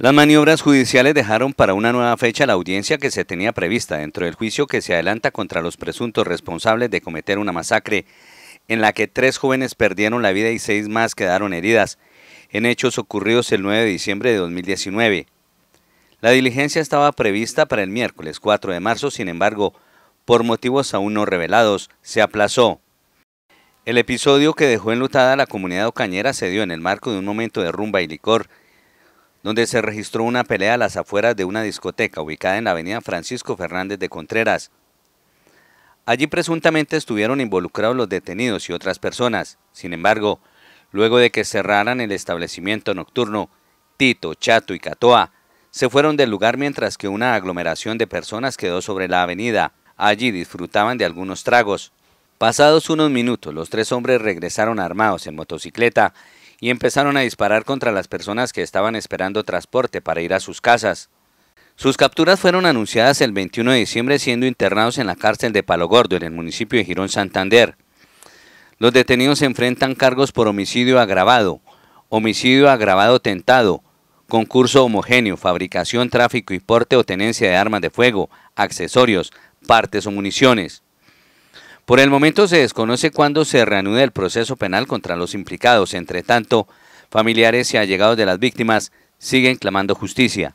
Las maniobras judiciales dejaron para una nueva fecha la audiencia que se tenía prevista dentro del juicio que se adelanta contra los presuntos responsables de cometer una masacre en la que tres jóvenes perdieron la vida y seis más quedaron heridas, en hechos ocurridos el 9 de diciembre de 2019. La diligencia estaba prevista para el miércoles 4 de marzo, sin embargo, por motivos aún no revelados, se aplazó. El episodio que dejó enlutada a la comunidad ocañera se dio en el marco de un momento de rumba y licor donde se registró una pelea a las afueras de una discoteca ubicada en la avenida Francisco Fernández de Contreras. Allí presuntamente estuvieron involucrados los detenidos y otras personas. Sin embargo, luego de que cerraran el establecimiento nocturno, Tito, Chato y Catoa se fueron del lugar mientras que una aglomeración de personas quedó sobre la avenida. Allí disfrutaban de algunos tragos. Pasados unos minutos, los tres hombres regresaron armados en motocicleta y empezaron a disparar contra las personas que estaban esperando transporte para ir a sus casas. Sus capturas fueron anunciadas el 21 de diciembre siendo internados en la cárcel de Palo Gordo en el municipio de Girón Santander. Los detenidos se enfrentan cargos por homicidio agravado, homicidio agravado tentado, concurso homogéneo, fabricación, tráfico y porte o tenencia de armas de fuego, accesorios, partes o municiones. Por el momento se desconoce cuándo se reanude el proceso penal contra los implicados. Entre tanto, familiares y allegados de las víctimas siguen clamando justicia.